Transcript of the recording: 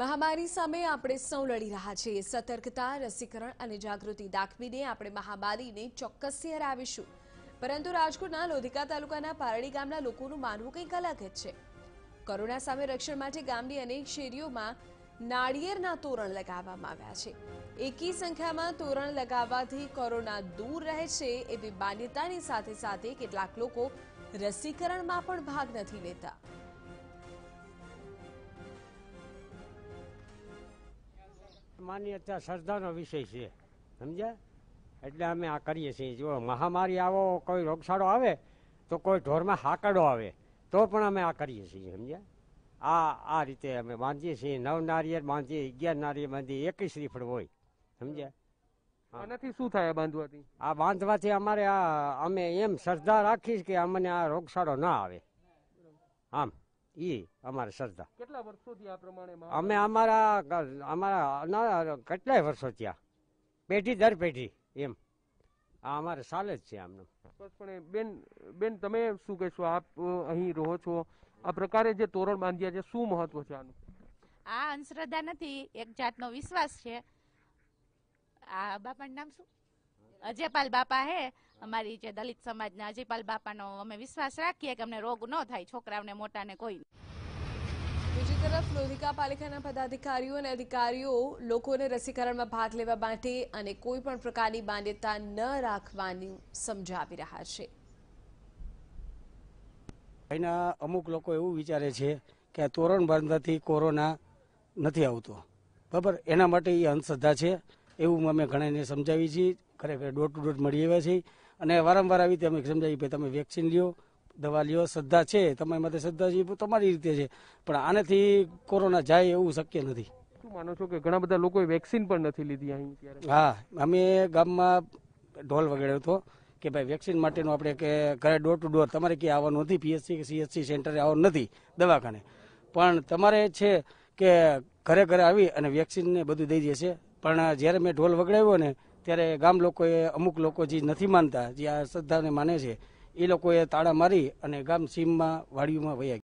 મહામારી સામે આપણે સૌ લડી રહ્યા છીએ સતર્કતા રસીકરણ અને જાગૃતિ દાખવીને આપણે મહામારીને ચોક્કસથી હરાવીશું પરંતુ રાજકોટના લોધિકા તાલુકાના પારડી ગામના લોકોનું માનવું કંઈક અલગ જ છે કોરોના સામે રક્ષણ માટે ગામની અનેક શેરીઓમાં નાળિયેરના તોરણ લગાવવામાં આવ્યા છે એકી સંખ્યામાં તોરણ લગાવવાથી કોરોના દૂર રહે છે એવી માન્યતાની સાથે સાથે કેટલાક લોકો રસીકરણમાં પણ ભાગ નથી લેતા માન્યતા શ્રદ્ધાનો વિષય છે સમજ્યા એટલે અમે આ કરીએ છીએ જો મહામારી આવો કોઈ રોગચાળો આવે તો કોઈ ઢોરમાં હાકડો આવે તો પણ અમે આ કરીએ છીએ સમજ્યા આ આ રીતે અમે બાંધીએ છીએ નવ નારિયેળ બાંધીએ અગિયાર નારિયેળ બાંધીએ એકવીસ શ્રીફળ હોય સમજ્યા આનાથી શું થાય બાંધવાથી આ બાંધવાથી અમારે આ અમે એમ શ્રદ્ધા રાખીશ કે અમને આ રોગચાળો ના આવે આમ ઈ અમારે શ્રદ્ધા કેટલા વર્ષોથી આ પ્રમાણે અમે અમારા અમારા કેટલાય વર્ષો ત્યાં પેઢી દર પેઢી એમ આ અમારે સાલે જ છે આમનું પણ બેન બેન તમે શું કહેશો આપ અહીં રહો છો આ પ્રકારે જે તોરણ બાંધ્યા છે શું મહત્વ છે આનું આ અંધશ્રદ્ધા નથી એક જાતનો વિશ્વાસ છે આ બાપાનું નામ શું અજયપાલ બાપા હે અમારી જે દલિત સમાજના અજયપાલ બાપાનો અમે વિશ્વાસ રાખીએ કે અમને રોગ ન થાય છોકરાઓને મોટાને કોઈ બીજી તરફ લોધિકા પાલિકાના પદાધિકારીઓ અને અધિકારીઓ લોકોને રસીકરણમાં ભાગ લેવા માટે અને કોઈ પણ પ્રકારની માન્યતા ન રાખવાનું સમજાવી રહ્યા છે અહીંના અમુક લોકો એવું વિચારે છે કે તોરણ બાંધવાથી કોરોના નથી આવતો બરાબર એના માટે એ અંધશ્રદ્ધા છે એવું અમે ઘણાને સમજાવી છીએ ખરેખર ડોર ટુ ડોટ મળી આવ્યા છીએ અને વારંવાર આવી રીતે અમે સમજાવીએ ભાઈ તમે વેક્સિન લ્યો દવા લ્યો શ્રદ્ધા છે તમારી માટે શ્રદ્ધા છે તમારી રીતે છે પણ આનાથી કોરોના જાય એવું શક્ય નથી શું માનો છો કે ઘણા બધા લોકોએ વેક્સિન પણ નથી લીધી અહીં હા અમે ગામમાં ઢોલ વગાડ્યો હતો કે ભાઈ વેક્સિન માટેનું આપણે કે ઘરે ડોર ટુ ડોર તમારે ક્યાં આવવાનું નથી પીએચસી કે સીએચસી સેન્ટરે આવવાનું નથી દવાખાને પણ તમારે છે કે ઘરે ઘરે આવી અને વેક્સિનને બધું દઈ છે પણ જ્યારે મેં ઢોલ વગડાવ્યો ને ત્યારે ગામ લોકોએ અમુક લોકો જે નથી માનતા જે આ શ્રદ્ધાને માને છે એ લોકોએ તાળા મારી અને ગામ સીમમાં વાડીઓમાં વહી